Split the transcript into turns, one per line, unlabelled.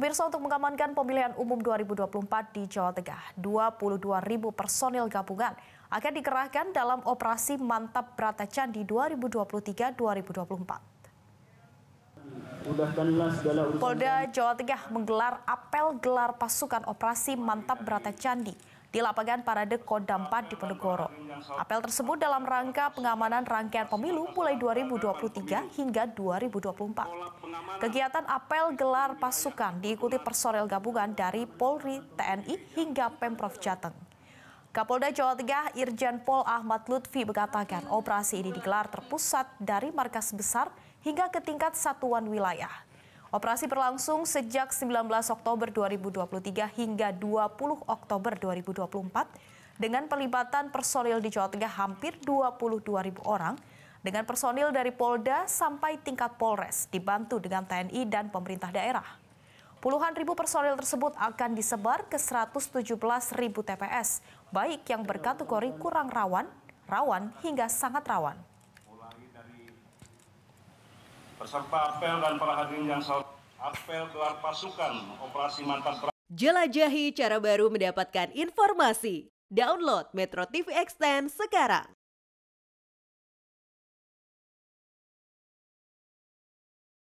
Pemirsa untuk mengamankan pemilihan umum 2024 di Jawa Tengah, 22 ribu personil gabungan akan dikerahkan dalam operasi Mantap Brata Candi 2023-2024. Polda Jawa Tengah menggelar apel gelar pasukan operasi Mantap Brata Candi di lapangan parade Kodam 4 di Ponegoro. Apel tersebut dalam rangka pengamanan rangkaian pemilu mulai 2023 hingga 2024. Kegiatan apel gelar pasukan diikuti personel gabungan dari Polri, TNI hingga Pemprov Jateng. Kapolda Jawa Tengah Irjen Pol Ahmad Lutfi mengatakan operasi ini digelar terpusat dari markas besar hingga ke tingkat satuan wilayah. Operasi berlangsung sejak 19 Oktober 2023 hingga 20 Oktober 2024 dengan pelibatan personil di Jawa Tengah hampir ribu orang dengan personil dari Polda sampai tingkat Polres dibantu dengan TNI dan pemerintah daerah. Puluhan ribu personil tersebut akan disebar ke 117 ribu TPS, baik yang berkategori kurang rawan, rawan hingga sangat rawan.
Peserta apel dan para hadirin yang saudara apel gelar pasukan operasi mantan berat.
Jelajahi cara baru mendapatkan informasi. Download Metro TV Extend sekarang.